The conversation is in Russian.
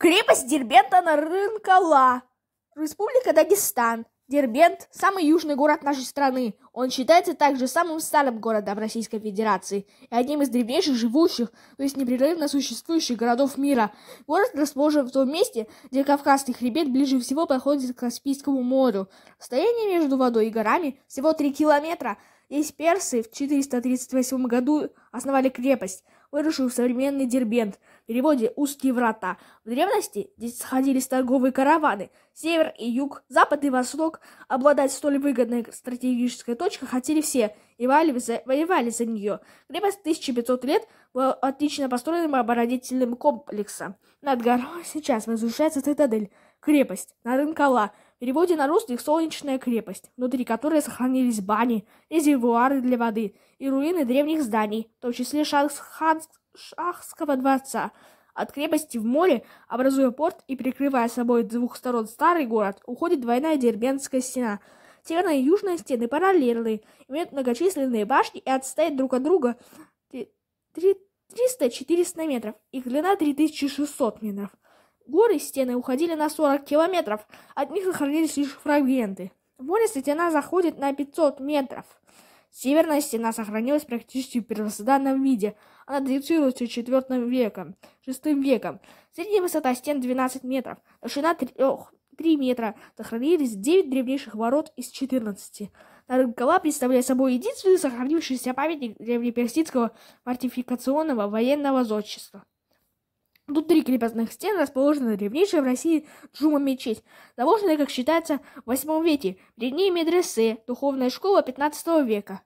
Крепость Дербента на Рынкала. Республика Дагестан. Дербент – самый южный город нашей страны. Он считается также самым старым городом Российской Федерации и одним из древнейших живущих, то есть непрерывно существующих городов мира. Город расположен в том месте, где Кавказский хребет ближе всего подходит к Каспийскому морю. Расстояние между водой и горами всего 3 километра. Здесь персы в 438 году основали крепость – выросшую современный Дербент, в переводе «узкие врата». В древности здесь сходились торговые караваны. Север и юг, запад и восток. Обладать столь выгодной стратегической точкой хотели все и воевали за нее. Крепость 1500 лет была отлично построенным оборонительным комплексом. Над горой сейчас возвышается цитадель, крепость, Нарынкала – в переводе на русский «Солнечная крепость», внутри которой сохранились бани, резервуары для воды и руины древних зданий, в том числе Шахского дворца. От крепости в море, образуя порт и прикрывая собой с двух сторон старый город, уходит двойная Дербенская стена – Северная и южная стены параллельны, имеют многочисленные башни и отстоят друг от друга 300-400 метров. Их длина 3600 метров. Горы и стены уходили на 40 километров, от них сохранились лишь фрагменты. Море стена заходит на 500 метров. Северная стена сохранилась практически в первозданном виде. Она датируется IV веком, VI веком. Средняя высота стен 12 метров, ширина 3, 3 метра. Сохранились 9 древнейших ворот из 14. Нарангала представляет собой единственный сохранившийся памятник древнеперсидского мортификационного военного зодчества. Внутри крепостных стен расположена древнейшая в России Джума-мечеть, заложенная, как считается, в 8 веке. Перед ней медресе, духовная школа 15 века.